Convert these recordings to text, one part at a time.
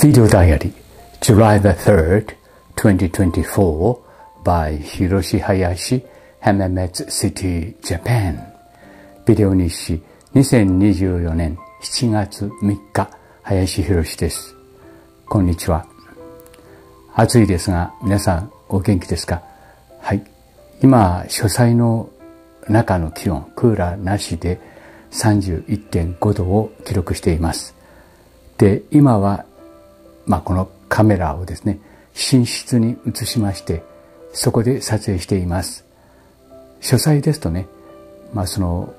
ビデオダイアリー、r y July the 3rd, 2024 by Hiroshi Hayashi, h a m a m a t s City, Japan. ビデオ日誌2024年7月3日、林博です。こんにちは。暑いですが、皆さんお元気ですかはい。今、書斎の中の気温、クーラーなしで31.5度を記録しています。で、今はまあ、このカメラをですね寝室に移しましてそこで撮影しています書斎ですとね、まあ、その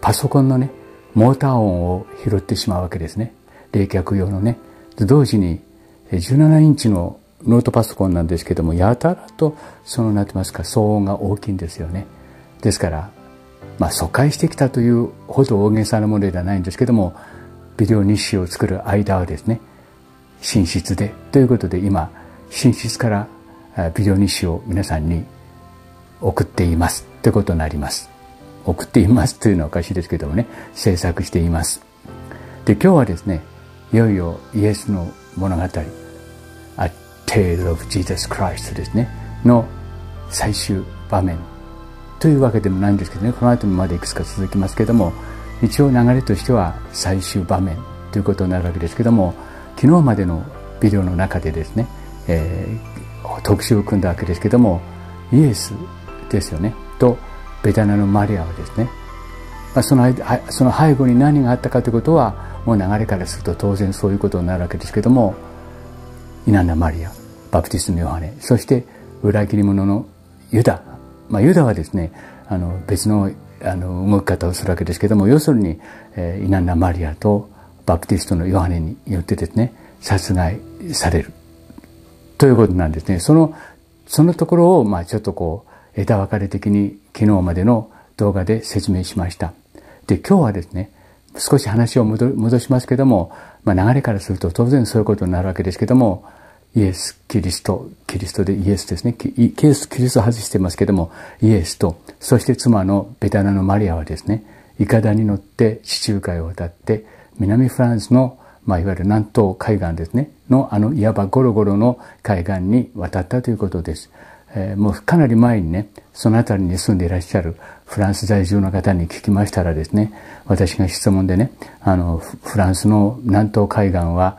パソコンのねモーター音を拾ってしまうわけですね冷却用のね同時に17インチのノートパソコンなんですけどもやたらとそのなってますか騒音が大きいんですよねですから、まあ、疎開してきたというほど大げさなものではないんですけどもビデオ日誌を作る間はですね寝室でということで今寝室からビデオ日誌を皆さんに送っていますということになります送っていますというのはおかしいですけどもね制作していますで今日はですねいよいよイエスの物語「A Tale of Jesus Christ」ですねの最終場面というわけでもないんですけどねこの後までいくつか続きますけども一応流れとしては最終場面ということになるわけですけども昨日までのビデオの中でですね、えー、特集を組んだわけですけどもイエスですよねとベタナのマリアはですね、まあ、そのその背後に何があったかということはもう流れからすると当然そういうことになるわけですけどもイナンナ・マリアバプティスのヨハネそして裏切り者のユダ、まあ、ユダはですねあの別のあの動き方をするわけですけども要するに、えー、イナンナ・マリアとバプティストのヨハネによってですね殺害されるということなんですねそのそのところをまあちょっとこう枝分かれ的に昨日までの動画で説明しましたで今日はですね少し話を戻しますけども、まあ、流れからすると当然そういうことになるわけですけどもイエス・キリストキリストでイエスですねキリス・キリスト外してますけどもイエスとそして妻のベタナのマリアはですねいかだに乗って地中海を渡って南フランスの、まあ、いわゆる南東海岸ですねのあのいわばゴロゴロの海岸に渡ったということです。えー、もうかなり前にねその辺りに住んでいらっしゃるフランス在住の方に聞きましたらですね私が質問でねあのフランスの南東海岸は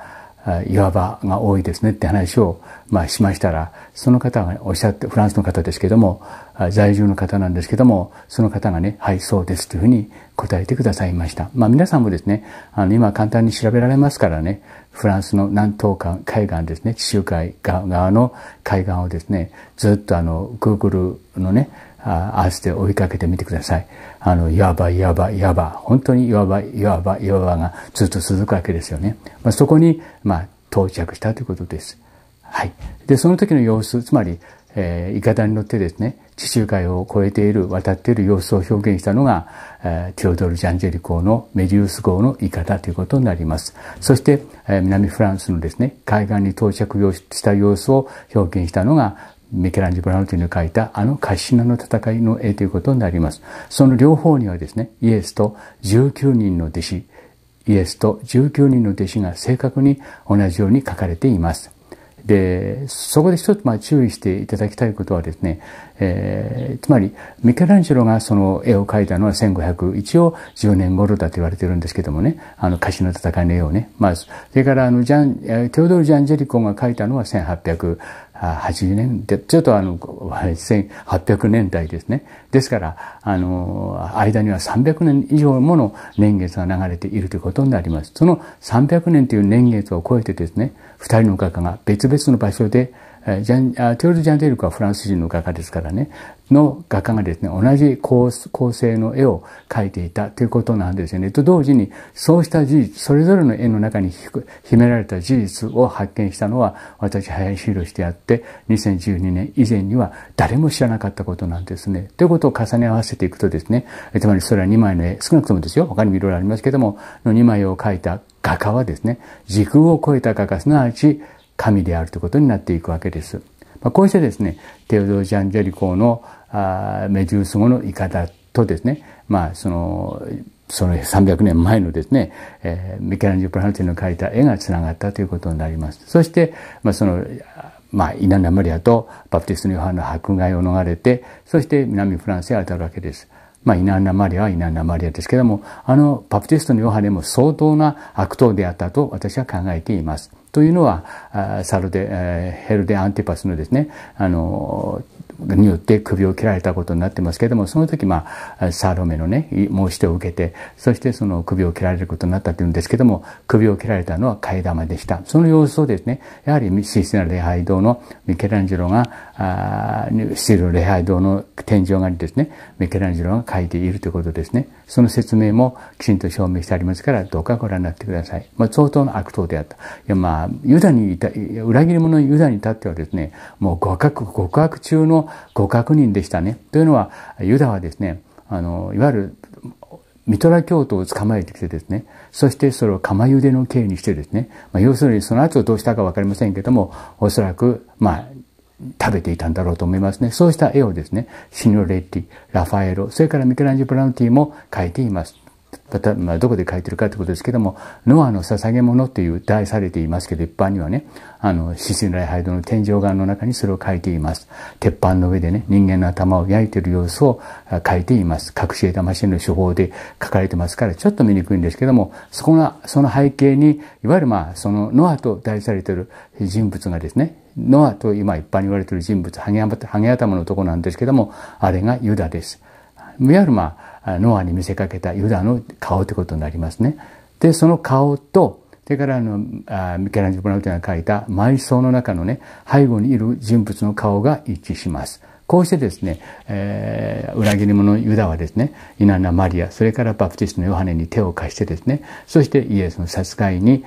いわばが多いですねって話を、まあ、しましたらその方がおっしゃってフランスの方ですけども在住の方なんですけどもその方がねはいそうですというふうに答えてくださいました。まあ皆さんもですね、あの今簡単に調べられますからね、フランスの南東海岸ですね、地中海側の海岸をですね、ずっとあの Google のね、アースで追いかけてみてください。あの、やわばいわばいわば、本当にやわばいわばいわばがずっと続くわけですよね。まあ、そこに、まあ、到着したということです。はい。で、その時の様子、つまり、えー、いかだに乗ってですね地中海を越えている渡っている様子を表現したのが、えー、ティオドル・ジャンジェリ公のメディウス号のいかだということになりますそして、えー、南フランスのですね海岸に到着した様子を表現したのがミケランジボブラウンティの書いたあのカシナの戦いの絵ということになりますその両方にはですねイエスと19人の弟子イエスと19人の弟子が正確に同じように書かれていますでそこで一つまあ注意していただきたいことはですね、えー、つまりミケランジェロがその絵を描いたのは1500一応10年頃だと言われてるんですけどもねあの歌詞の戦いの絵をね、まあ、それからあのジャンテオドール・ジャンジェリコンが描いたのは1880年でちょっとあのは1800年代ですね。ですから、あの、間には300年以上もの年月が流れているということになります。その300年という年月を超えてですね、二人の画家が別々の場所でジャンテオル・ジャンデルクはフランス人の画家ですからねの画家がですね同じ構成の絵を描いていたということなんですよねと同時にそうした事実それぞれの絵の中に秘められた事実を発見したのは私林しであって2012年以前には誰も知らなかったことなんですねということを重ね合わせていくとですねつまりそれは2枚の絵少なくともですよ他にもいろいろありますけどもの2枚を描いた画家はですね時空を超えた画家すなわち神であるということになっていくわけです。まあ、こうしてですね、テオドージ・ャンジェリコのあメジュース語の言い方とですね、まあ、その、その300年前のですね、えー、ミケランジュ・プランティの描いた絵が繋がったということになります。そして、まあ、その、まあ、イナナマリアとバプティストのヨハンの迫害を逃れて、そして南フランスへ当たるわけです。まあ、イナナマリアはイナナマリアですけども、あの、バプティストのヨハネも相当な悪党であったと私は考えています。というのはサルデヘルデ・アンティパスのですねあのによって首を切られたことになってますけれどもその時まあサーロメのね申し出を受けてそしてその首を切られることになったというんですけども首を切られたのは替え玉でしたその様子をですねやはりシスな礼拝堂のミケランジェロがシール礼拝堂の天井がにですねミケランジェロが書いているということですねその説明もきちんと証明してありますからどうかご覧になってください、まあ、相当の悪党であったいやまあユダにいた裏切り者ユダに至ってはですねもう極悪、極悪中のご確認でしたね。というのは、ユダはですね、あの、いわゆる、ミトラ教徒を捕まえてきてですね、そしてそれを釜茹での刑にしてですね、まあ、要するにその後どうしたかわかりませんけども、おそらく、まあ、食べていたんだろうと思いますね。そうした絵をですね、シニョレッティ、ラファエロ、それからミケランジェ・ブランティも描いています。また、どこで書いてるかってことですけども「ノアの捧げ物」っていう題されていますけど一般にはねあのシスライハイドの天井画の中にそれを書いています鉄板の上でね人間の頭を焼いてる様子を書いています隠し枝マシンの手法で書かれてますからちょっと見にくいんですけどもそこが、その背景にいわゆるまあそのノアと題されてる人物がですねノアと今一般に言われてる人物ハゲ頭のとこなんですけどもあれがユダですいわゆるまあノアに見せかけたユダの顔ということになりますね。でその顔とそれからあのミケランジェロ・ボナルティが書いた埋葬の中のね背後にいる人物の顔が一致します。こうしてですね、えー、裏切り者ユダはですね、イナナ・マリア、それからバプティストのヨハネに手を貸してですね、そしてイエスの殺害に、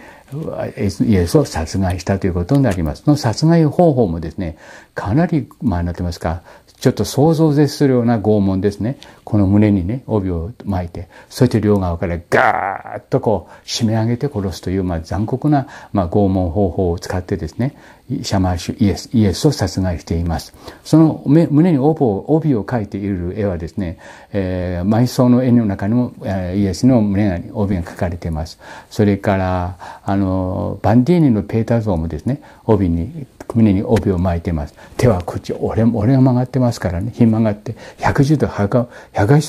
イエスを殺害したということになります。その殺害方法もですね、かなり、まあ、なってますか、ちょっと想像を絶するような拷問ですね。この胸にね、帯を巻いて、そして両側からガーッとこう、締め上げて殺すという、まあ、残酷な、まあ、拷問方法を使ってですね、シャマーシュイエス、イエスを殺害しています。その胸に帯を帯を描いている絵はですね、えー、埋葬の絵の中にも、えー、イエスの胸に帯が描かれています。それから、あの、バンディーニのペーター像もですね、帯に胸に帯を巻いてます手はこっち俺俺が曲がってますからねひん曲がって110度180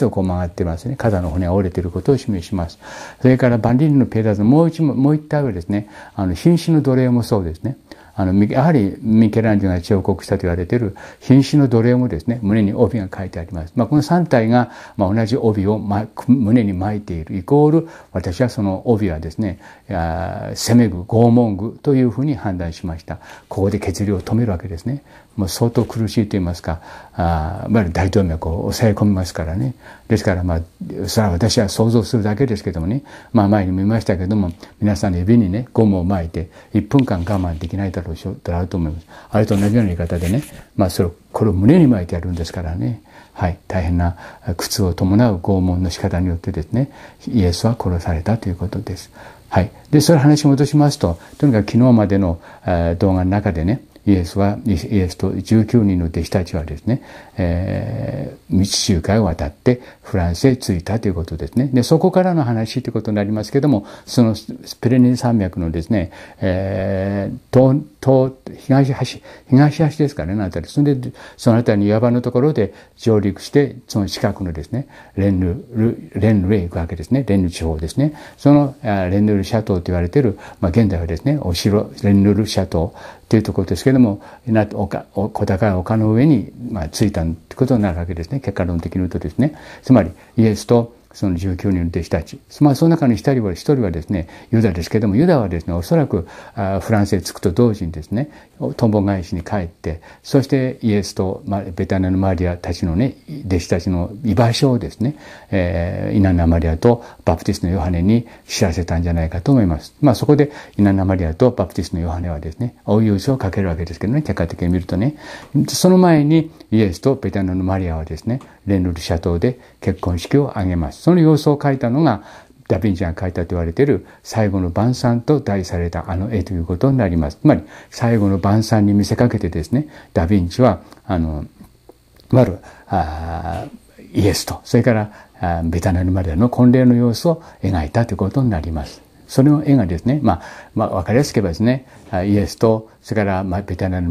度こう曲がってますね肩の骨が折れてることを示しますそれからバンリーのペーダーズもう一もう一回はですねあの瀕死の奴隷もそうですねあの、やはりミケランジェが彫刻したと言われている瀕死の奴隷もですね、胸に帯が書いてあります。まあ、この3体が、まあ、同じ帯を、ま、胸に巻いている。イコール、私はその帯はですね、攻め具、拷問具というふうに判断しました。ここで血流を止めるわけですね。もう相当苦しいと言いますかあいわゆる大動脈を抑え込みますからねですからまあそれは私は想像するだけですけどもねまあ前に見ましたけども皆さんの指にねゴムを巻いて1分間我慢できないだろうしだろうと思いますあれと同じような言い方でねまあそれこれを胸に巻いてやるんですからねはい大変な苦痛を伴う拷問の仕方によってですねイエスは殺されたということですはいでそれ話戻しますととにかく昨日までの、動画の中でねイエスは、イエスと19人の弟子たちはですね、えー、周回を渡ってフランスへ着いたということですね。で、そこからの話ということになりますけども、そのペレネン山脈のですね、えー、東、東、東端、東端ですかね、のあたり。それで、そのあたりの岩場のところで上陸して、その近くのですね、レンヌル、レンヌルへ行くわけですね。レンヌ地方ですね。その、レンヌルシャトーと言われている、まあ、現代はですね、お城、レンヌルシャトーというところですけども、なおか小高い丘の上に、まあ、着いたんといことになるわけですね。結果論的に言うとですね。つまり、イエスとその19人の弟子たち。まあ、その中の一人は、一人はですね、ユダですけども、ユダはですね、おそらく、フランスへ着くと同時にですね、とんぼ返しに帰ってそしてイエスとベタナのマリアたちのね弟子たちの居場所をですね、えー、イナナマリアとバプティスのヨハネに知らせたんじゃないかと思います。まあそこでイナナマリアとバプティスのヨハネはですね追い優勝をかけるわけですけどね結果的に見るとねその前にイエスとベタナのマリアはですねレンルルシャトーで結婚式を挙げます。その様子を書いたのがダ・ヴィンチが書いたと言われている最後の晩餐と題されたあの絵ということになります。つまり最後の晩餐に見せかけてですね、ダ・ヴィンチは、あの、まる、あイエスと、それからあベタナルマリアの婚礼の様子を描いたということになります。それの絵がですね、まあ、まあ、わかりやすく言えばですね、イエスと、それから、まあ、ベタナル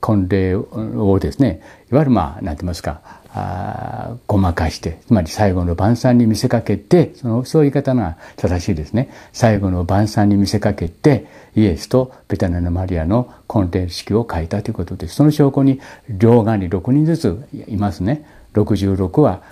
婚礼をですね、いわゆるまあ、なんて言いますか、あごまかして、つまり最後の晩餐に見せかけて、その、そういう言い方が正しいですね。最後の晩餐に見せかけて、イエスとベタナのマリアの婚礼式を書いたということです。その証拠に、両側に6人ずついますね。66は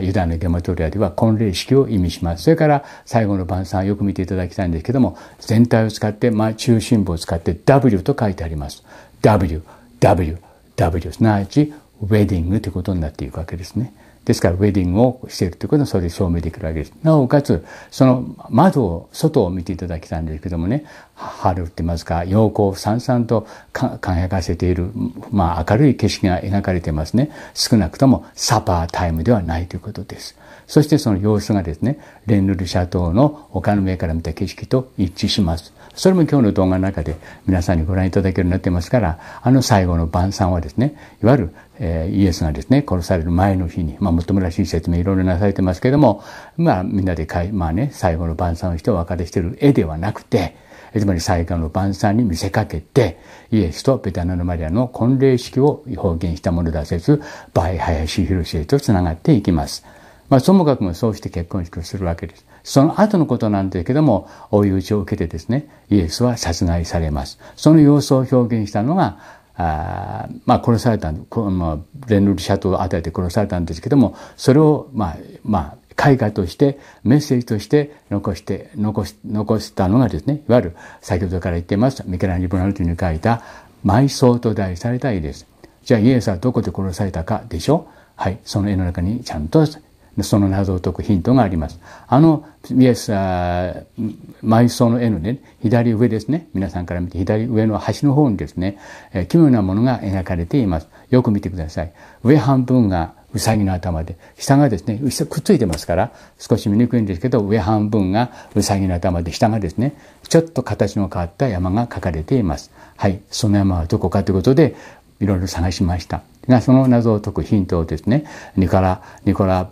ユダのゲマトリアでは婚礼式を意味します。それから最後の晩餐よく見ていただきたいんですけども、全体を使って、まあ、中心部を使って W と書いてあります。W、W、W、すなわちウェディングということになっていくわけですね。ですから、ウェディングをしているということはそれで証明できるわけです。なおかつ、その窓を、外を見ていただきたいんですけどもね、春って言いますか、陽光をさんさんと輝かせている、まあ明るい景色が描かれてますね。少なくともサパータイムではないということです。そしてその様子がですね、レンルルシャトーの丘の上から見た景色と一致します。それも今日の動画の中で皆さんにご覧いただけるようになってますから、あの最後の晩餐はですね、いわゆる、えー、イエスがですね、殺される前の日に、まあ、もっともらしい説明いろいろなされてますけども、まあ、みんなでかい、まあね、最後の晩餐をしてお別れしてる絵ではなくて、つまり最後の晩餐に見せかけて、イエスとベタナのマリアの婚礼式を表現したものだせず、バイ林ロシへと繋がっていきます。まあ、ともかくもそうして結婚式をするわけです。その後のことなんですけども追い打ちを受けてですねイエスは殺害されますその様子を表現したのがあまあ殺されたこ、まレンルルシャトを与えて殺されたんですけどもそれをまあまあ絵画としてメッセージとして残して残し残したのがですねいわゆる先ほどから言ってますミケランブナルティに書いた「埋葬」と題された絵です。じゃあイエスはどこで殺されたかでしょはい、その絵の中にちゃんとその謎を解くヒントがあります。あの、イエス、埋葬の絵のね、左上ですね、皆さんから見て左上の端の方にですね、えー、奇妙なものが描かれています。よく見てください。上半分がウサギの頭で、下がですね、くっついてますから、少し見にくいんですけど、上半分がウサギの頭で、下がですね、ちょっと形の変わった山が描かれています。はい、その山はどこかということで、いろいろ探しました。が、その謎を解くヒントをですね、ニコラ、ニコラ、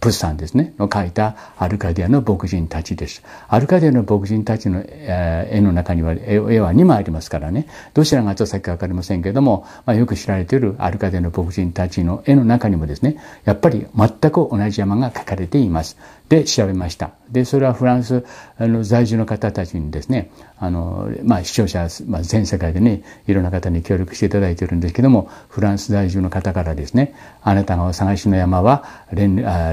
プサンですねの書いたアルカディアの牧人たちです。アルカディアの牧人たちの絵の中には絵は2枚ありますからねどちらが著先かわかりませんけども、まあ、よく知られているアルカディアの牧人たちの絵の中にもですねやっぱり全く同じ山が描かれています。で調べました。でそれはフランスの在住の方たちにですねあの、まあ、視聴者、まあ、全世界でねいろんな方に協力していただいているんですけどもフランス在住の方からですねあなたがお探しの山は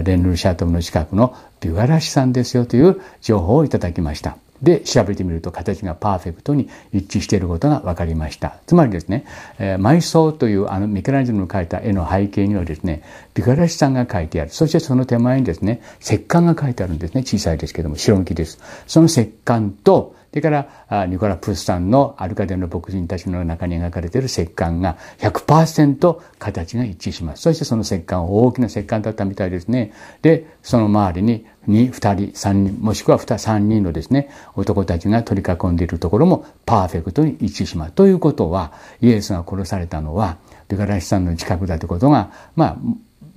レンル・シャトムの近くのビュガラシさんですよという情報をいただきました。で、調べてみると形がパーフェクトに一致していることが分かりました。つまりですね、えー、埋葬というあのミケランジェの描いた絵の背景にはですね、ビガラシさんが描いてある。そしてその手前にですね、石棺が描いてあるんですね。小さいですけども、白抜きです。その石棺と、れからニコラ・プースさんの「アルカデの牧人たち」の中に描かれている石棺が100%形が一致しますそしてその石棺大きな石棺だったみたいですねでその周りに 2, 人3人もしくは3人のですね男たちが取り囲んでいるところもパーフェクトに一致しますということはイエスが殺されたのはルカラシさんの近くだということがまあ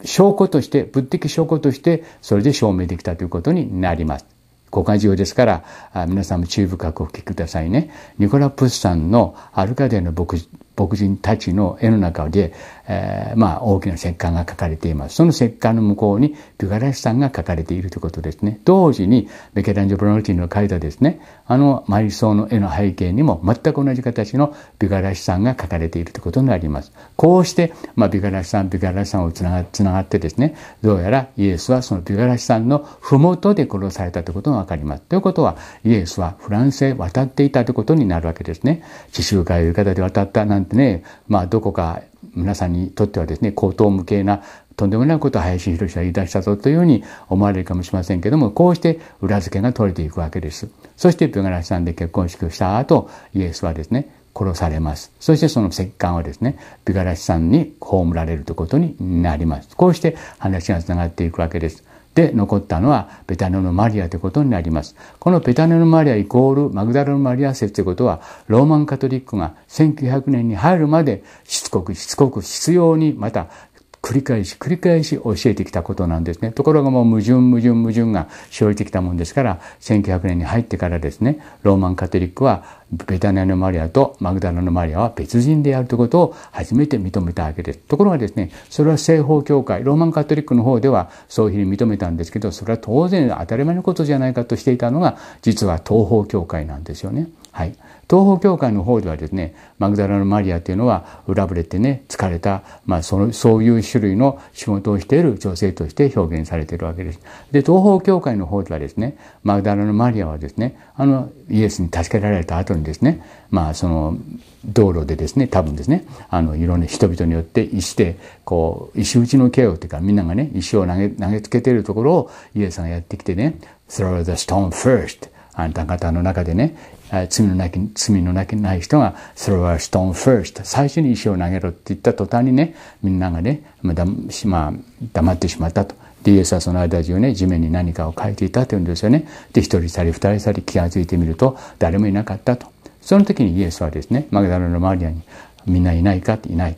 証拠として物的証拠としてそれで証明できたということになります。公開授業ですから、皆さんも注意深くお聞きくださいね。ニコラ・プスさんのアルカデの牧人たちの絵の中で、えー、まあ、大きな石棺が書かれています。その石棺の向こうにガラシさんが書かれているということですね。同時に、ベケランジョ・ブロノティの書いたですね、あのマリソンの絵の背景にも全く同じ形のガラシさんが書かれているということになります。こうして、まあ、ピカレス山、ガラシさんをつながつながってですね、どうやらイエスはそのガラシさんのふもとで殺されたということがわかります。ということは、イエスはフランスへ渡っていたということになるわけですね。地中海を浴衣で渡ったなんてね、まあ、どこか皆さんにとってはですね、高等無形なとんでもないことを林博士は言い出したぞというように思われるかもしれませんけども、こうして裏付けが取れていくわけです。そしてピガラシさんで結婚式をした後、イエスはですね、殺されます。そしてその石棺はですね、ピガラシさんに葬られるということになります。こうして話がつながっていくわけです。で残ったのはベタネのマリアということになります。このベタネのマリアイコールマグダルのマリア説ということはローマンカトリックが1900年に入るまでしつこくしつこく必要にまた繰り返し繰り返し教えてきたことなんですね。ところがもう矛盾矛盾矛盾が生じてきたもんですから、1900年に入ってからですね、ローマンカトリックはベタニアのマリアとマグダラのマリアは別人であるということを初めて認めたわけです。ところがですね、それは西方教会、ローマンカトリックの方ではそういうふうに認めたんですけど、それは当然当たり前のことじゃないかとしていたのが、実は東方教会なんですよね。はい。東方教会の方ではですねマグダラのマリアというのは裏ぶれてね疲れた、まあ、そのそういう種類の仕事をしている女性として表現されているわけです。で東方教会の方ではですねマグダラのマリアはですねあのイエスに助けられた後にですね、まあ、その道路でですね多分ですねあのいろんな人々によって石でこう石打ちの刑をというかみんながね石を投げ投げつけているところをイエスがやってきてね「throw the stone first」あんた方の中でね、罪のなき、罪のなきない人が、それはストーンフ i ースト、最初に石を投げろって言った途端にね、みんながね、まだまあ、黙ってしまったと。で、イエスはその間中ね、地面に何かを書いていたというんですよね。で、一人去り、二人去り気がついてみると、誰もいなかったと。その時にイエスはですね、マグダラのマリアに、みんないないかっていない。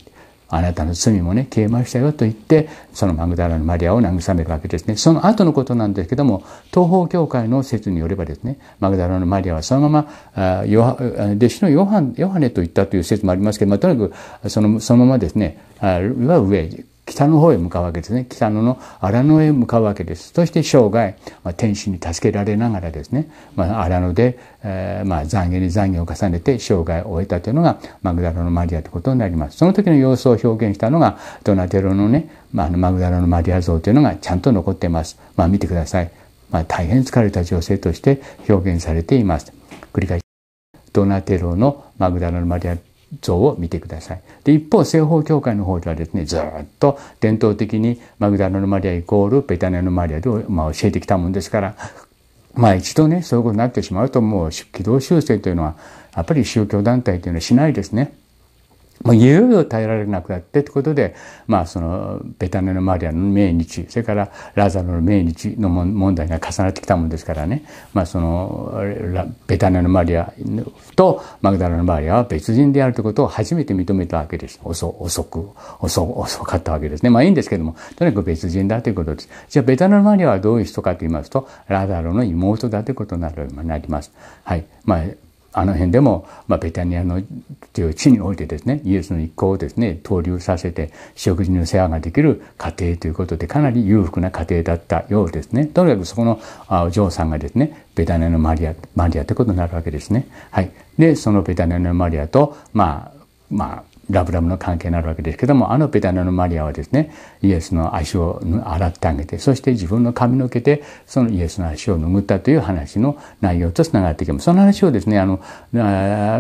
あなたの罪もね消えましたよと言ってそのマグダラのマリアを慰めるわけですねその後のことなんですけども東方教会の説によればですねマグダラのマリアはそのまま弟子のヨハネと言ったという説もありますけど、まとにかくそのそのままですねいわゆる上北の方へ向かうわけですね北野の荒野へ向かうわけですそして生涯、まあ、天使に助けられながらですね、まあ、荒野で、えー、まあ、残悔に残悔を重ねて生涯を終えたというのがマグダラのマリアということになりますその時の様子を表現したのがドナテロのね、まあ、のマグダラのマリア像というのがちゃんと残っています、まあ、見てください、まあ、大変疲れた女性として表現されています繰り返しドナテロのマグダラのマリア像を見てください。で、一方、西方教会の方ではですね、ずっと伝統的にマグダラのマリアイコールベタネのマリアで、まあ、教えてきたもんですから、まあ一度ね、そういうことになってしまうともう軌道修正というのは、やっぱり宗教団体というのはしないですね。もういよいよ耐えられなくなってってことで、まあそのベタネのマリアの命日、それからラザロの命日の問題が重なってきたもんですからね、まあそのベタネのマリアとマグダラのマリアは別人であるということを初めて認めたわけです。遅遅く、遅遅かったわけですね。まあいいんですけども、とにかく別人だということです。じゃあベタネのマリアはどういう人かと言いますと、ラザロの妹だということになります。はい。まああの辺でも、まあ、ベタニアのという地においてですね、イエスの一行をですね、投留させて、食事の世話ができる家庭ということで、かなり裕福な家庭だったようですね。とにかくそこのお嬢さんがですね、ベタニアのマリア、マリアってことになるわけですね。はい。で、そのベタニアのマリアと、まあ、まあ、ラブラブの関係になるわけですけどもあのペダナのマリアはですねイエスの足を洗ってあげてそして自分の髪の毛でそのイエスの足を拭ったという話の内容と繋がっていきますその話をですねあの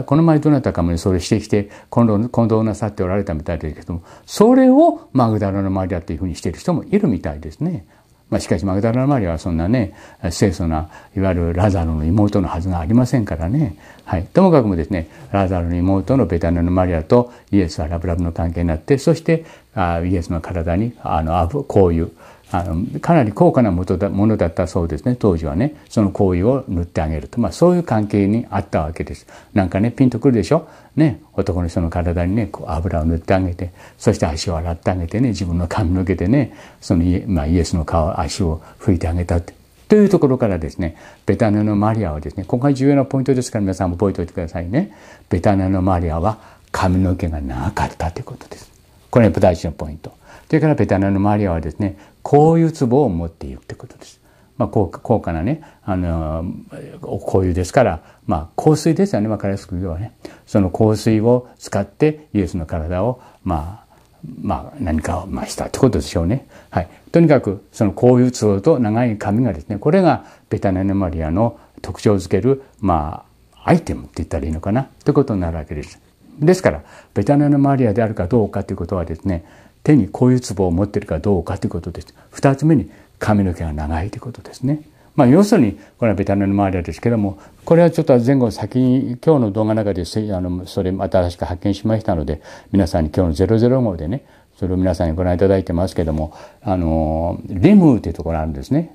この前どなたかも、ね、それしてきて混同なさっておられたみたいですけどもそれをマグダラのマリアというふうにしている人もいるみたいですね。まあ、しかしマグダラマリアはそんなね清楚ないわゆるラザロの妹のはずがありませんからね、はい、ともかくもですねラザロの妹のベタナのマリアとイエスはラブラブの関係になってそしてあイエスの体にあのこういうあのかなり高価なものだったそうですね当時はねその行為を塗ってあげると、まあ、そういう関係にあったわけですなんかねピンとくるでしょ、ね、男の人の体にねこう油を塗ってあげてそして足を洗ってあげてね自分の髪の毛でねそのイ,、まあ、イエスの顔足を拭いてあげたってというところからですねベタネのマリアはですねここが重要なポイントですから皆さん覚えておいてくださいねベタネのマリアは髪の毛がなかったということですこれが大事なポイントそれからベタナのマリアはですねこういう壺を持っているってことです。まあ、高高価なね、あの、いうですから、まあ、香水ですよね、わかりやすく言うはね。その香水を使って、イエスの体を、まあ、まあ、何かを、まあ、したってことでしょうね。はい。とにかく、そのいう壺と長い髪がですね、これがベタネネマリアの特徴づける、まあ、アイテムって言ったらいいのかな、ということになるわけです。ですから、ベタネネマリアであるかどうかということはですね、手にこういう壺を持ってるかどうかということです。二つ目に髪の毛が長いということですね。まあ、要するに、これはベタナの周りですけども、これはちょっと前後先に、今日の動画の中で、あの、それ新しく発見しましたので、皆さんに今日の00号でね、それを皆さんにご覧いただいてますけども、あの、リムというところあるんですね。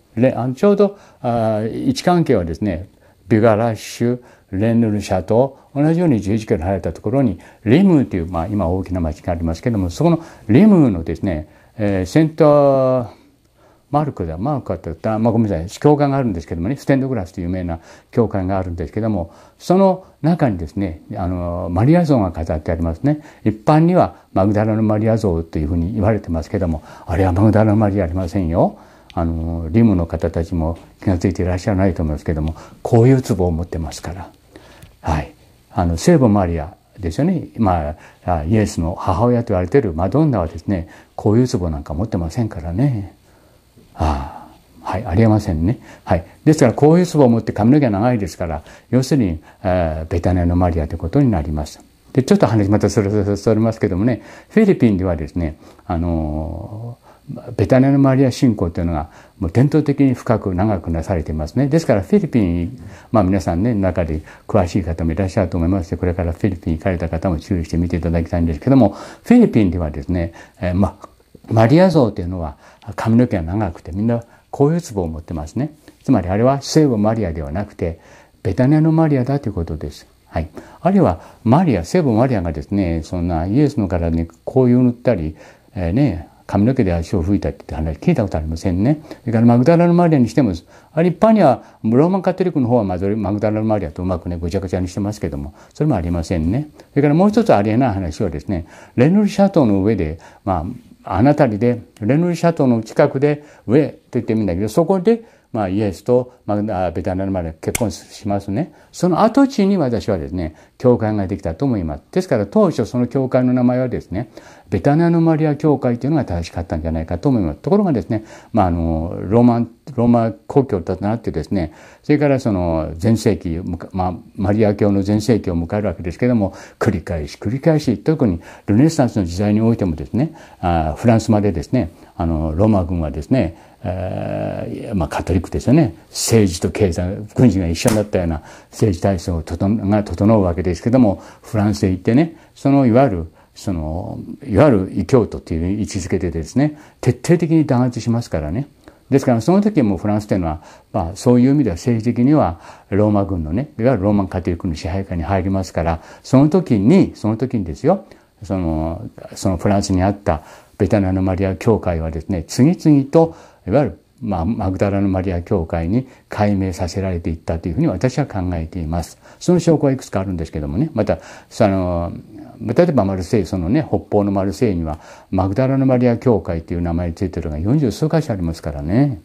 ちょうどあ位置関係はですね、ビガラッシュ、レンヌル社と同じように11キロ離れたところにリムという、まあ、今大きな町がありますけどもそこのリムのですね、えー、セントマルクだマルクだったまあ、ごめんなさい教会があるんですけどもねステンドグラスという有名な教会があるんですけどもその中にですねあのマリア像が飾ってありますね一般にはマグダラのマリア像というふうに言われてますけどもあれはマグダラのマリアありませんよあのリムの方たちも気が付いていらっしゃらないと思いますけどもこういう壺を持ってますからはい、あの聖母マリアですよね、まあ、イエスの母親と言われてるマドンナはですねこういう壺なんか持ってませんからねあはいありえませんね、はい、ですからこういう壺を持って髪の毛が長いですから要するに、えー、ベタネのマリアということになります。でちょっと話またそれそれますけどもねフィリピンではですねあのーベタネのマリア信仰というのがもう伝統的に深く長くなされていますね。ですからフィリピン、まあ皆さんね、中で詳しい方もいらっしゃると思いますし、これからフィリピン行かれた方も注意して見ていただきたいんですけども、フィリピンではですね、えー、まあ、マリア像というのは髪の毛が長くてみんな紅葉壺を持ってますね。つまりあれは聖母マリアではなくて、ベタネのマリアだということです。はい。あるいはマリア、聖母マリアがですね、そんなイエスの体にこういう塗ったり、えー、ね、髪の毛で足を拭いたって話聞いたことありませんね。それからマグダラルマリアにしても、あれ一般にはローマンカトリックの方はマグダラルマリアとうまくね、ごちゃごちゃにしてますけども、それもありませんね。それからもう一つありえない話はですね、レノルシャトーの上で、まあ、あなたりで、レノルシャトーの近くで、上って言ってみんだけど、そこで、まあ、イエスと、まあ、ベタナルまで結婚しますね。その跡地に私はですね、教会ができたと思います。ですから当初その教会の名前はですね、ベタナルマリア教会というのが正しかったんじゃないかと思います。ところがですね、まあ、あの、ローマン、ローマ公教だとなってですね、それからその全盛期、まあ、マリア教の全盛期を迎えるわけですけども、繰り返し繰り返し、特にルネサンスの時代においてもですね、あフランスまでですね、あの、ローマ軍はですね、えー、まあ、カトリックですよね政治と経済軍事が一緒になったような政治体制をが整うわけですけどもフランスへ行ってねそのいわゆるそのいわゆる異教徒という位置づけでですね徹底的に弾圧しますからね。ですからその時もフランスというのは、まあ、そういう意味では政治的にはローマ軍のねいわゆるローマンカトリックの支配下に入りますからその時にその時にですよそのそのフランスにあったベタナのマリア教会はですね、次々と、いわゆる、まあ、マグダラのマリア教会に解明させられていったというふうに私は考えています。その証拠はいくつかあるんですけどもね、また、その、例えばマルセイそのね、北方のマルセイには、マグダラのマリア教会という名前ついてるのが40数箇所ありますからね。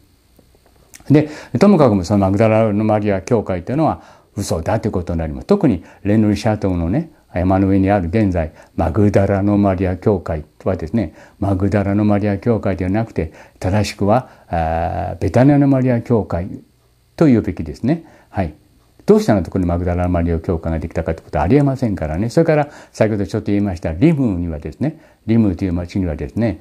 で、ともかくもそのマグダラのマリア教会というのは、嘘だということになります。特にレンリシャートのね、山の上にある現在マグダラのマリア教会はですねマグダラのマリア教会ではなくて正しくはベタネアのマリア教会というべきですね。はい、どうしたのところにマグダラマリア教会ができたかということはありえませんからね。それから先ほどちょっと言いましたリムにはですね、リムという町にはですね、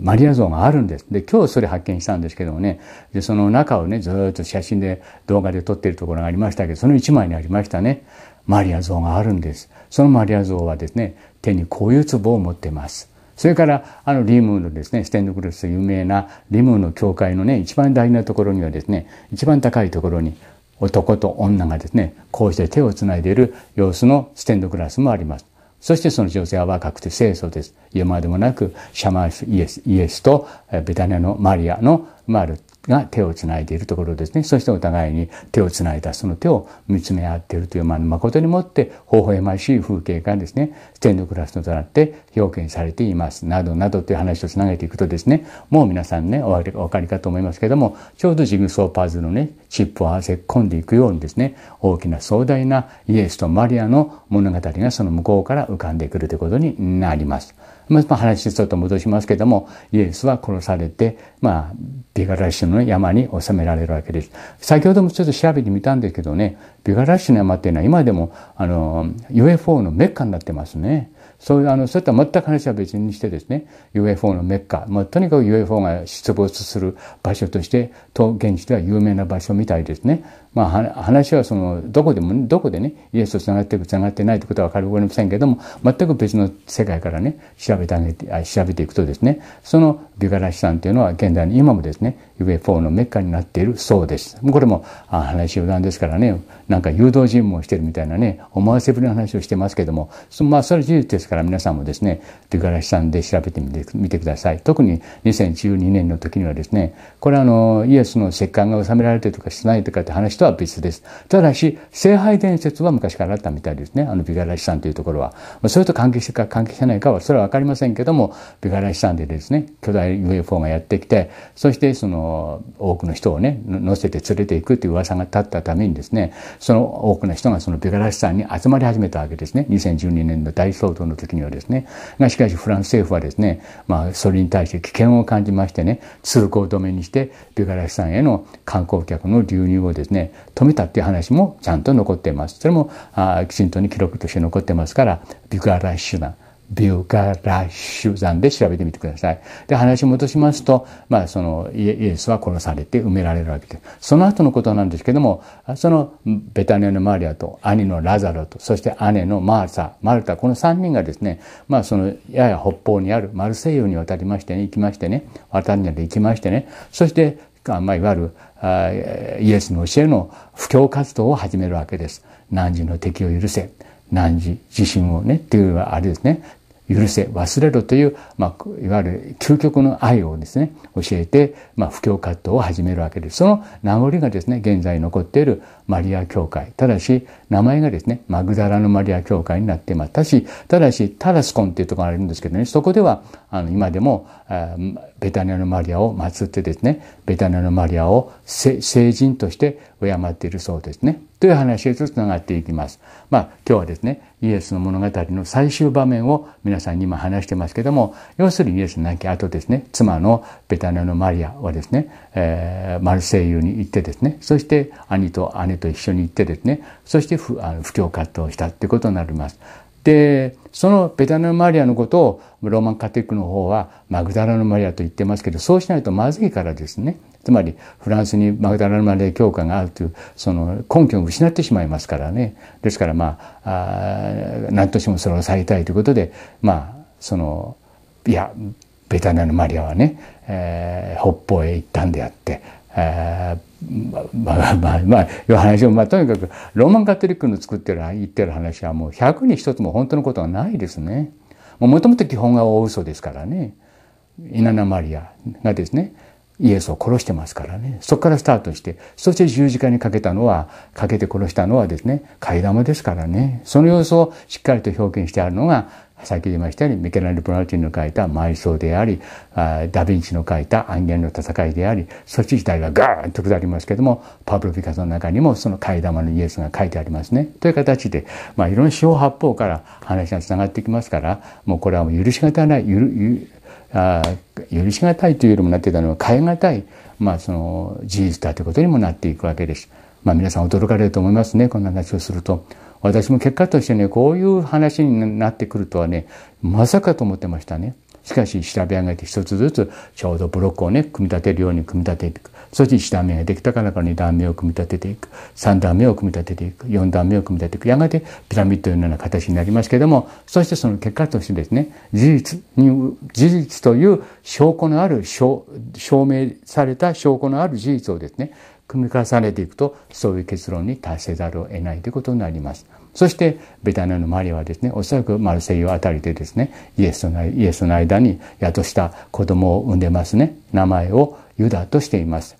マリア像があるんです。で、今日それ発見したんですけどもね、でその中をね、ずっと写真で動画で撮っているところがありましたけど、その一枚にありましたね。マリア像があるんです。そのマリア像はですね、手にこういう壺を持っています。それから、あの、リムのですね、ステンドグラス有名なリムの教会のね、一番大事なところにはですね、一番高いところに男と女がですね、こうして手をつないでいる様子のステンドグラスもあります。そしてその女性は若くて清楚です。言うまでもなく、シャマイスイエスとベタニアのマリアの、まあ、が手をつないでいるところですねそしてお互いに手をつないだその手を見つめ合っているという、まあ、誠にもって微笑ましい風景がですねステンドグラスとなって表現されていますなどなどという話をつなげていくとですねもう皆さんねお分かりかと思いますけどもちょうどジグソーパズルのねチップを合わせ込んでいくようにですね大きな壮大なイエスとマリアの物語がその向こうから浮かんでくるということになります。まあ、話ちょっと戻しますけども、イエスは殺されて、まあ、ビガラシュの山に収められるわけです。先ほどもちょっと調べてみたんですけどね、ビガラシュの山っていうのは今でも、あの、UFO のメッカになってますね。そういう、あの、そういった全く話は別にしてですね、UFO のメッカ、まあ、とにかく UFO が出没する場所として、と、現地では有名な場所みたいですね。まあ、話はそのどこでも、どこでねイエスとつながっていくつながってないってことは分かりませんけども全く別の世界からね調べてあげて調べていくとですねそのビガラシさんというのは現代の今もですね u ォーのメッカになっているそうです。これも話余談ですからねなんか誘導尋問してるみたいなね、思わせぶりな話をしてますけども、そまあ、それは事実ですから皆さんもですね、ビガラシさんで調べてみてみてください。特に2012年の時にはですね、これはあの、イエスの石棺が収められてるとかしてないとかって話とは別です。ただし、聖杯伝説は昔からあったみたいですね、あのビガラシさんというところは。まあ、それと関係してか関係してないかはそれはわかりませんけども、ビガラシさんでですね、巨大 UFO がやってきて、そしてその、多くの人をね、乗せて連れていくという噂が立ったためにですね、その多くの人がそのビガラさんに集まり始めたわけですね。2012年の大騒動の時にはですね。がしかしフランス政府はですね、まあそれに対して危険を感じましてね、通行止めにしてビガラシさんへの観光客の流入をですね、止めたっていう話もちゃんと残っています。それもあきちんとに記録として残ってますから、ビガラシュなビューガラッシュ山で調べてみてください。で、話戻しますと、まあ、そのイエスは殺されて埋められるわけです。その後のことなんですけども、そのベタネのマリアと兄のラザロと、そして姉のマーサ、マルタ、この三人がですね、まあ、そのやや北方にあるマルセイユに渡りましてね、行きましてね、渡りに行きましてね、そして、まあ、いわゆるイエスの教えの布教活動を始めるわけです。何時の敵を許せ。何時自震をねっていうあれですね許せ、忘れろという、まあ、いわゆる究極の愛をですね、教えて、まあ、布教活動を始めるわけです。その名残がですね、現在残っている、マリア教会。ただし、名前がですね、マグダラのマリア教会になっていましたし、ただし、タラスコンっていうところがあるんですけどね、そこでは、あの、今でも、ベタニアのマリアを祀ってですね、ベタニアのマリアを聖人として敬っているそうですね。という話へと繋がっていきます。まあ、今日はですね、イエスの物語の最終場面を皆さんに今話してますけども、要するにイエス亡き後ですね、妻のベタニアのマリアはですね、えー、マルセイユに行ってですね、そして兄と姉と一緒に行ってですねそしてあ布教活動をしたってことになります。でそのベタナマリアのことをローマンカテックの方はマグダラのマリアと言ってますけどそうしないとまずいからですねつまりフランスにマグダラのマリア教会があるというその根拠を失ってしまいますからねですからまあ何としてもそれを抑えたいということでまあそのいやベタナのマリアはね、えー、北方へ行ったんであってえまあまあまあいう話を、まあ、とにかくローマンカトリックの作ってる言ってる話はもう100に1つも本当のことはないですね。もともと基本が大嘘ですからね。イナナマリアがですねイエスを殺してますからねそこからスタートしてそして十字架にかけたのはかけて殺したのはですね替え玉ですからねその様子をしっかりと表現してあるのが先ほど言いましたようにミケランデ・ブラチンの書いた「埋葬」でありダ・ヴィンチの書いた「暗言の戦い」でありそっち自体がガーンと下りますけどもパブロ・ピカソの中にもその替え玉のイエスが書いてありますねという形で、まあ、いろんな四方八方から話がつながってきますからもうこれはもう許し難いいあ許し難いというよりもなってたのは変え難い、まあ、その事実だということにもなっていくわけです。まあ、皆さん驚かれると思いますねこんな話をすると。私も結果としてね、こういう話になってくるとはね、まさかと思ってましたね。しかし調べ上げて一つずつちょうどブロックをね、組み立てるように組み立てていく。そして一段目ができたから二段目を組み立てていく。三段目を組み立てていく。四段目を組み立てていく。やがてピラミッドのような形になりますけども、そしてその結果としてですね、事実に、事実という証拠のある証、証明された証拠のある事実をですね、組み重ねていくとそういう結論に達せざるを得ないということになります。そしてベタナのマリアはですねおそらくマルセイユあたりでですねイエスのイエスの間に宿した子供を産んでますね名前をユダとしています。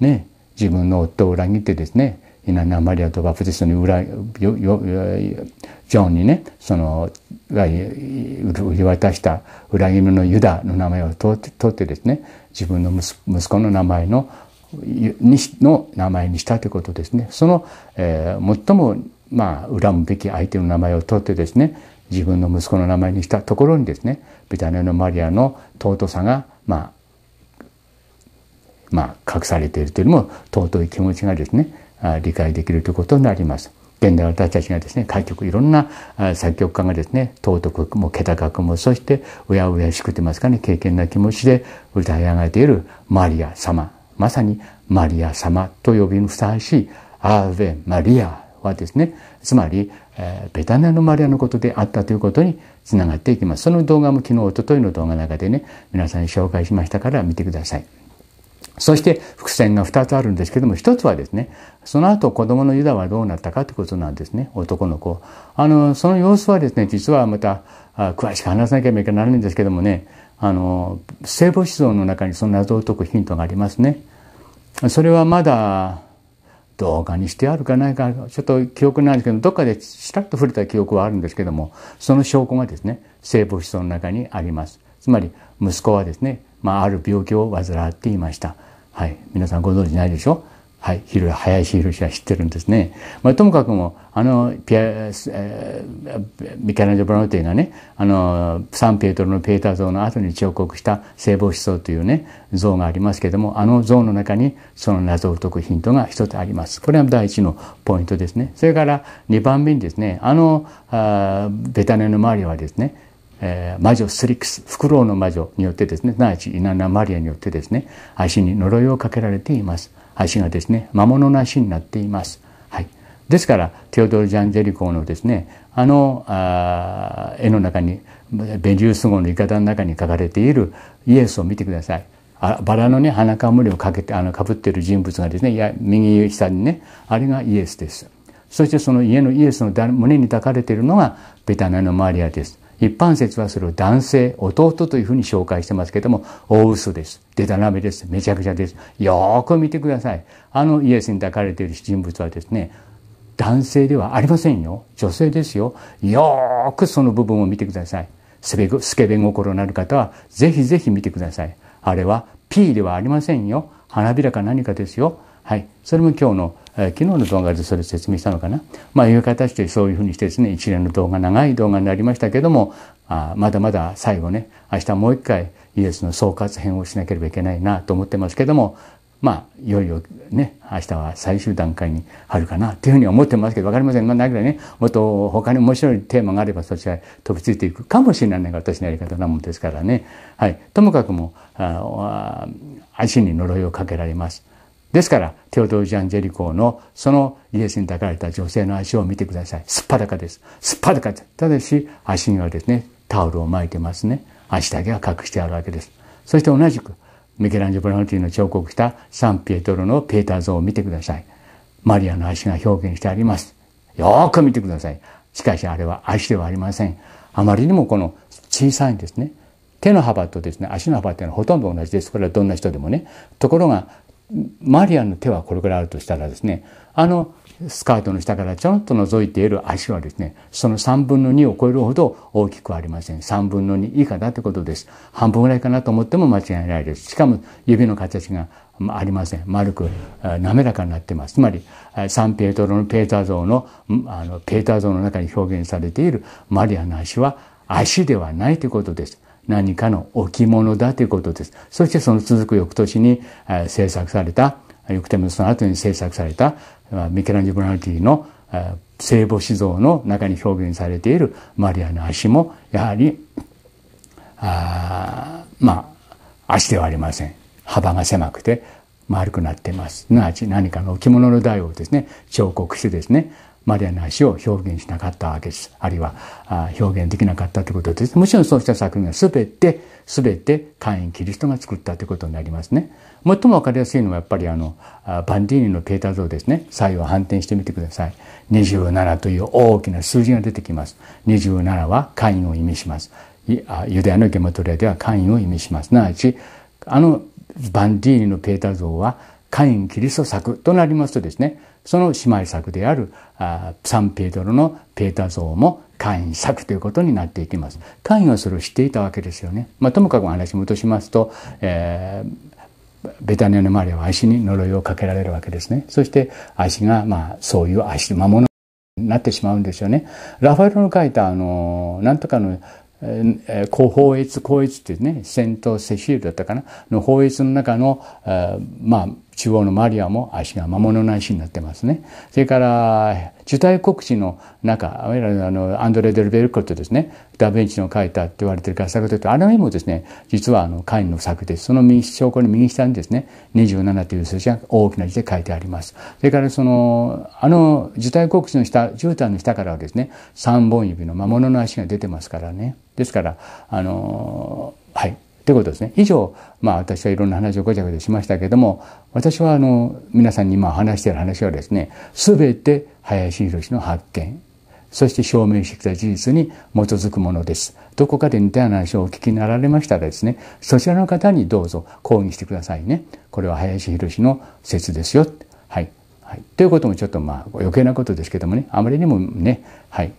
ね自分の夫を裏切ってですねイナナマリアとバプテストに裏ジョンにねその売り渡した裏切りのユダの名前を取ってですね自分の息子の名前のの名前にしたということですねその、えー、最もまあ恨むべき相手の名前を取ってですね自分の息子の名前にしたところにですねビタネのマリアの尊さがまあまあ隠されているというよりも尊い気持ちがですね理解できるということになります。現代私たちがですね開局いろんな作曲家がですね尊くも桁高くもそしてうやうやしくてますかね敬験な気持ちで歌い上げているマリア様まさにマリア様と呼びにふさわしいアーベ・マリアはですね、つまり、えー、ベタナのマリアのことであったということにつながっていきます。その動画も昨日、おとといの動画の中でね、皆さんに紹介しましたから見てください。そして伏線が二つあるんですけども、一つはですね、その後子供のユダはどうなったかということなんですね、男の子。あの、その様子はですね、実はまた、詳しく話さなきゃいけないんですけどもね、あの聖母子像の中にその謎を解くヒントがありますね。それはまだ動画にしてあるかないかちょっと記憶ないんですけどどっかでちらっと触れた記憶はあるんですけどもその証拠がですね聖母子像の中にあります。つまり息子はですね、まあ、ある病気を患っていました。はい皆さんご存知ないでしょはい、昼、早いは知ってるんですね。まあ、ともかくも、あの、ピア、えー、ミケランジョ・ブウンティがね、あの、サンピエトロのペーター像の後に彫刻した聖母思想というね、像がありますけども、あの像の中にその謎を解くヒントが一つあります。これは第一のポイントですね。それから2番目にですね、あの、あベタネの周りはですね、え魔女スリックス、フクロウの魔女によってですね、すなわちイナナマリアによってですね、足に呪いをかけられています。足がですね魔物の足になっています。はい、ですからテオドル・ジャンジェリコのですねあのあ絵の中にベリウス号の言い方の中に書かれているイエスを見てください。あバラのね花冠をかけてあのかぶっている人物がですねいや右下にねあれがイエスです。そしてその家のイエスの胸に抱かれているのがベタナのマリアです。一般説はそれを男性、弟というふうに紹介してますけども、大嘘です。でたらめです。めちゃくちゃです。よーく見てください。あのイエスに抱かれている人物はですね、男性ではありませんよ。女性ですよ。よーくその部分を見てください。スケベ心のある方は、ぜひぜひ見てください。あれは P ではありませんよ。花びらか何かですよ。はい。それも今日の、えー、昨日の動画でそれ説明したのかな。まあいう形でそういうふうにしてですね、一連の動画、長い動画になりましたけども、あまだまだ最後ね、明日もう一回イエスの総括編をしなければいけないなと思ってますけども、まあ、いよいよね、明日は最終段階にあるかなというふうに思ってますけど、わかりません。まあ、だけね、もっと他に面白いテーマがあれば、そちらへ飛びついていくかもしれないのが私のやり方なもんですからね。はい。ともかくも、あ足に呪いをかけられます。ですから、テオドル・ジャン・ジェリコのそのイエスに抱かれた女性の足を見てください。すっぱだかです。すっぱだかです。ただし、足にはですね、タオルを巻いてますね。足だけは隠してあるわけです。そして同じく、ミケランジェ・ブランティの彫刻したサン・ピエトロのペーター像を見てください。マリアの足が表現してあります。よく見てください。しかしあれは足ではありません。あまりにもこの小さいんですね。手の幅とですね、足の幅っていうのはほとんど同じです。これはどんな人でもね。ところが、マリアの手はこれくらいあるとしたらですねあのスカートの下からちょんっと覗いている足はですねその3分の2を超えるほど大きくありません3分の2以下だってことです半分ぐらいかなと思っても間違いないですしかも指の形がありません丸く滑らかになってますつまりサンペートロのペーター像のあのペーター像の中に表現されているマリアの足は足ではないということです何かの置物だということです。そしてその続く翌年に制作された、翌年のその後に制作されたミケランジブラルティの聖母子像の中に表現されているマリアの足もやはりあまあ足ではありません幅が狭くて丸くなっていますすなわち何かの置物の台をですね彫刻してですねマリアの足を表現しなかったわけです。あるいは表現できなかったということです。もちろんそうした作品は全て、全てカイン・キリストが作ったということになりますね。最もわかりやすいのはやっぱりあの、バンディーニのペーター像ですね。左右反転してみてください。27という大きな数字が出てきます。27はカインを意味します。ユダヤのゲマトリアではカインを意味します。すなわち、あのバンディーニのペーター像はカイン・キリスト作となりますとですね、その姉妹作であるあサンペドロのペータ像もカイン作ということになっていきます。カインはそれを知っていたわけですよね。まあ、ともかく話戻しますと、えー、ベタニアのマリアは足に呪いをかけられるわけですね。そして足が、まあ、そういう足、魔物になってしまうんですよね。ラファエロの書いた、あの、なんとかの後法越、後越っていうね、戦闘セシールだったかな、の法越の中の、まあ、中央のマリアも足が魔物の足になってますね。それから、受胎告知の中、あの、アンドレ・デル・ベルコットですね、ダ・ヴィンチの書いたって言われてる合作というと、あの絵もですね、実はあの、カインの作です。その右証拠の右下にですね、27という数字が大きな字で書いてあります。それから、その、あの、受胎告知の下、絨毯の下からはですね、三本指の魔物の足が出てますからね。ですから、あの、はい。ということですね。以上、まあ私はいろんな話をごちゃごちゃしましたけども、私はあの、皆さんに今話している話はですね、すべて林博の発見、そして証明してきた事実に基づくものです。どこかで似たような話をお聞きになられましたらですね、そちらの方にどうぞ抗議してくださいね。これは林博の説ですよ。はい。はい、ということもちょっとまあ余計なことですけどもねあまりにもね、はい、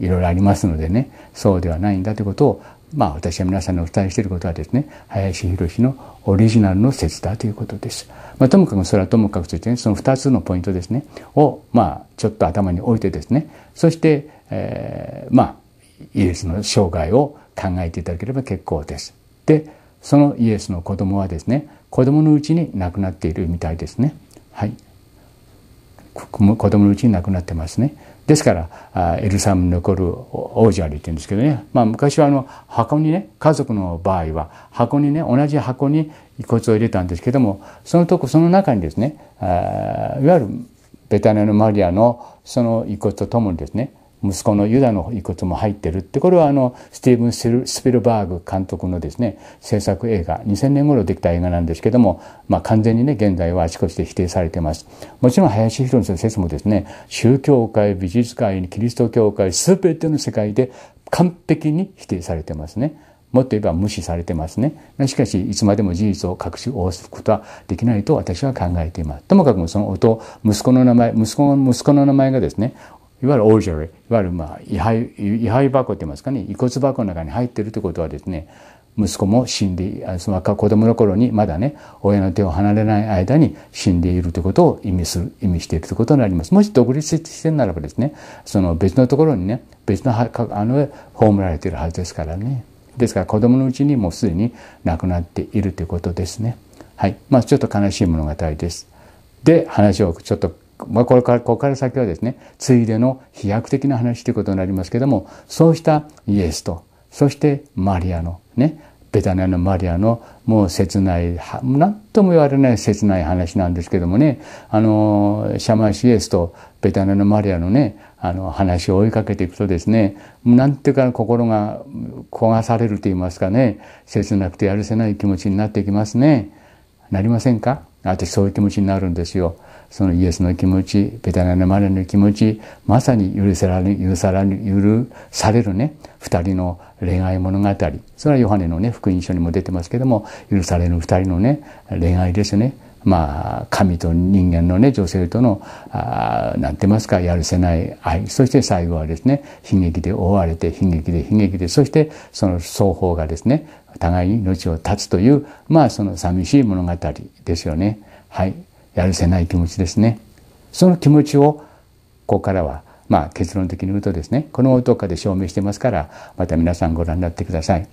いろいろありますのでねそうではないんだということをまあ、私は皆さんにお伝えしていることはですね林博のオリジナルの説だということです。まあ、ともかくそれはともかくとして、ね、その2つのポイントですねを、まあ、ちょっと頭に置いてですねそして、えー、まあイエスの生涯を考えていただければ結構です。でそのイエスの子供はですね子供のうちに亡くなっているみたいですね。はい、子供のうちに亡くなってますね。ですからエルサムに残る王子ありって言うんですけどね、まあ、昔はあの箱にね家族の場合は箱にね同じ箱に遺骨を入れたんですけどもそのとこその中にですねいわゆるベタネのマリアのその遺骨とともにですね息子のユダの遺骨も入ってるってこれはあのスティーブン・スピルバーグ監督のですね制作映画2000年頃できた映画なんですけども、まあ、完全にね現在はあちこちで否定されていますもちろん林博弘先生もですね宗教界美術界キリスト教界べての世界で完璧に否定されてますねもっと言えば無視されてますね。しかし、いつまでも事実を隠しわすることはできないと私は考えています。ともかくその音、息子の名前、息子の息子の名前がですね、いわゆるオージャリー、いわゆるまあ位牌、位牌箱って言いますかね、遺骨箱の中に入っているということはですね、息子も死んで、その子供の頃にまだね、親の手を離れない間に死んでいるということを意味する、意味しているということになります。もし独立してるならばですね、その別のところにね、別の、あの、葬られているはずですからね。ですから子供のうちにもうすでに亡くなっているということですね。はい。まあちょっと悲しい物語です。で、話をちょっとまあ、これから、ここから先はですね、ついでの飛躍的な話ということになりますけども、そうしたイエスと、そしてマリアのね、ベタナのマリアのもう切ない、何とも言われない切ない話なんですけどもね、あの、シャマシエスとベタナのマリアのね、あの話を追いかけていくとですね、なんていうか心が焦がされると言いますかね、切なくてやるせない気持ちになってきますね。なりませんか私そういう気持ちになるんですよ。そのイエスの気持ちベタナナマネの気持ちまさに許せられ許され許されるね二人の恋愛物語それはヨハネのね福音書にも出てますけども許される二人のね恋愛ですねまあ、神と人間のね女性とのあなんて言いますかやるせない愛そして最後はですね悲劇で覆われて悲劇で悲劇でそしてその双方がですね互いに命を絶つというまあその寂しい物語ですよね。はいやるせない気持ちですねその気持ちをここからはまあ結論的に言うとですねこの音かで証明してますからまた皆さんご覧になってください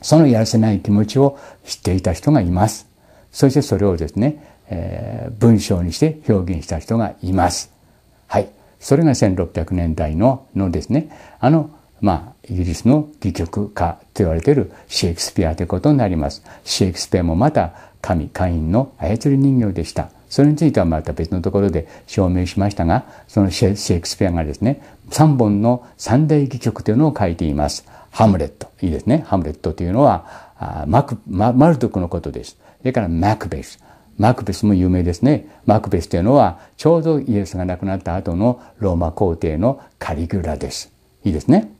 そのやるせない気持ちを知っていた人がいますそしてそれをですね、えー、文章にして表現した人がいますはいそれが1600年代ののですねあのまあ、イギリスの戯曲家と言われているシェイクスピアということになります。シェイクスピアもまた神、カインの操り人形でした。それについてはまた別のところで証明しましたが、そのシェイクスピアがですね、3本の三大戯曲というのを書いています。ハムレット。いいですね。ハムレットというのは、あマクママルドクのことです。それからマクベス。マクベスも有名ですね。マクベスというのは、ちょうどイエスが亡くなった後のローマ皇帝のカリグラです。いいですね。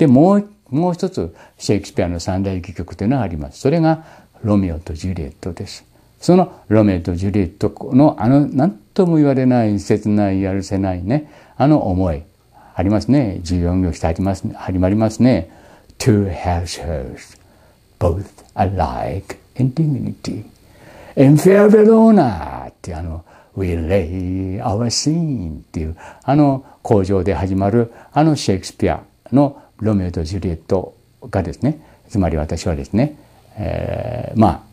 で、もう、もう一つ、シェイクスピアの三大戯曲というのがあります。それが、ロミオとジュリエットです。そのロミオとジュリエットのあの、何とも言われない、切ない、やるせないね、あの思い、ありますね。14行してあります、始まりますね。Two households, both alike in dignity. In fair Verona ってあの、We lay our scene っていう、あの工場で始まる、あのシェイクスピアのロメオとジュリエットがですねつまり私はですね、えー、ま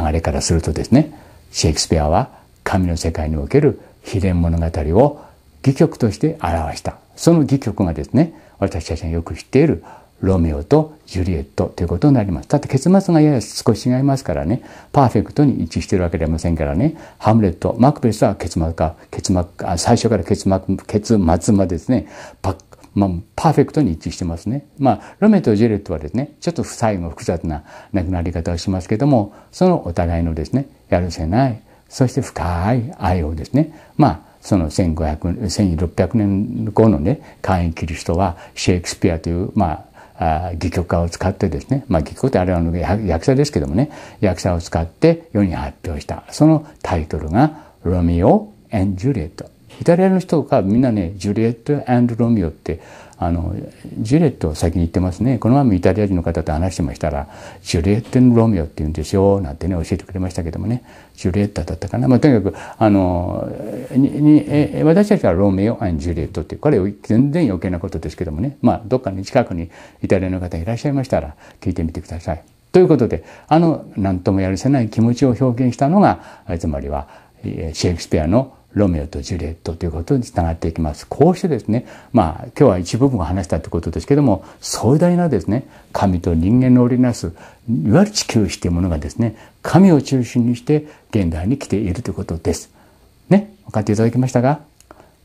あ流れからするとですねシェイクスピアは神の世界における秘伝物語を戯曲として表したその戯曲がですね私たちがよく知っているロメオとジュリエットということになります。だって結末がやや少し違いますからね、パーフェクトに一致してるわけではありませんからね、ハムレット、マクベスは結末か、結末か、最初から結末結末までですね、パッまあ、パーフェクトに一致してますね。まあ、ロメとジュレットはですね、ちょっと最後複雑な亡くなり方をしますけども、そのお互いのですね、やるせない、そして深い愛をですね、まあ、その1500、1600年後のね、会員キリストはシェイクスピアという、まあ、あ戯曲家を使ってですね、まあ、戯曲ってあれは役者ですけどもね、役者を使って世に発表した。そのタイトルが、ロミオ・エンジュレット。イタリアの人がみんなねジュリエットロミオってあのジュリエットを先に言ってますねこの前もイタリア人の方と話してましたら「ジュリエットロミオって言うんですよ」なんてね教えてくれましたけどもねジュリエットだったかな、まあ、とにかくあのにえ私たちはロミオジュリエットってこれ全然余計なことですけどもね、まあ、どっかに近くにイタリアの方いらっしゃいましたら聞いてみてください。ということであの何ともやるせない気持ちを表現したのがつまりはシェイクスピアの「ロメオとジュリエットということにつながっていきます。こうしてですね、まあ今日は一部分を話したということですけども、壮大なですね、神と人間の織りなす、いわゆる地球史というものがですね、神を中心にして現代に来ているということです。ね、分かっていただきましたが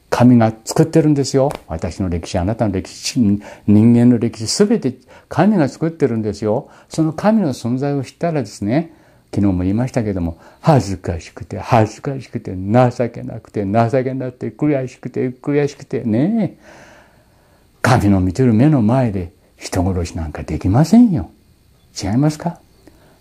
神が作ってるんですよ。私の歴史、あなたの歴史、人間の歴史、すべて神が作ってるんですよ。その神の存在を知ったらですね、昨日も言いましたけども、恥ずかしくて、恥ずかしくて、情けなくて、情けなくて、悔しくて、悔しくて、ね神の見てる目の前で人殺しなんかできませんよ。違いますか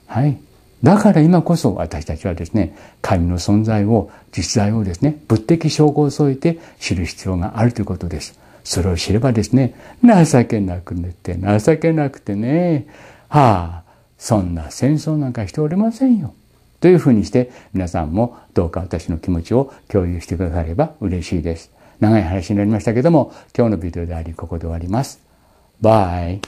はい。だから今こそ私たちはですね、神の存在を、実在をですね、物的証拠を添えて知る必要があるということです。それを知ればですね、情けなくって、情けなくてね、はあ、そんな戦争なんかしておりませんよ。というふうにして皆さんもどうか私の気持ちを共有してくだされば嬉しいです。長い話になりましたけども今日のビデオでありここで終わります。バイ。